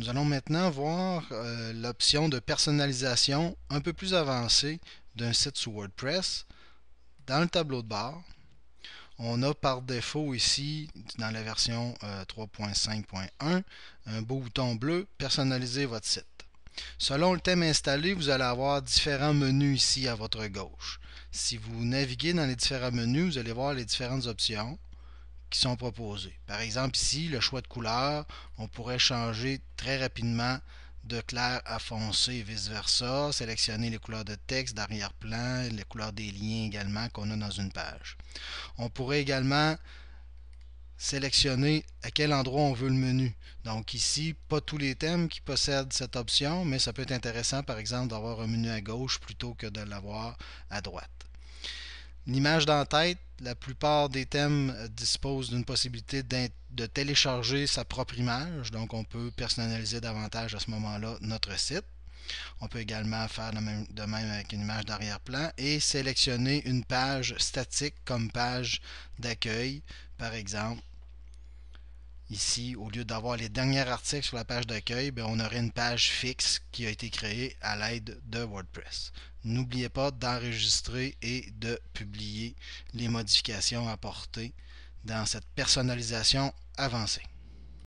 Nous allons maintenant voir euh, l'option de personnalisation un peu plus avancée d'un site sous WordPress. Dans le tableau de bord, on a par défaut ici, dans la version 3.5.1, euh, un beau bouton bleu « Personnaliser votre site ». Selon le thème installé, vous allez avoir différents menus ici à votre gauche. Si vous naviguez dans les différents menus, vous allez voir les différentes options qui sont proposés. Par exemple, ici, le choix de couleur, on pourrait changer très rapidement de clair à foncé et vice-versa, sélectionner les couleurs de texte, d'arrière-plan, les couleurs des liens également qu'on a dans une page. On pourrait également sélectionner à quel endroit on veut le menu. Donc ici, pas tous les thèmes qui possèdent cette option, mais ça peut être intéressant par exemple d'avoir un menu à gauche plutôt que de l'avoir à droite. L'image d'en-tête, la plupart des thèmes euh, disposent d'une possibilité de télécharger sa propre image, donc on peut personnaliser davantage à ce moment-là notre site. On peut également faire de même, même avec une image d'arrière-plan et sélectionner une page statique comme page d'accueil, par exemple, Ici, au lieu d'avoir les derniers articles sur la page d'accueil, ben, on aurait une page fixe qui a été créée à l'aide de WordPress. N'oubliez pas d'enregistrer et de publier les modifications apportées dans cette personnalisation avancée.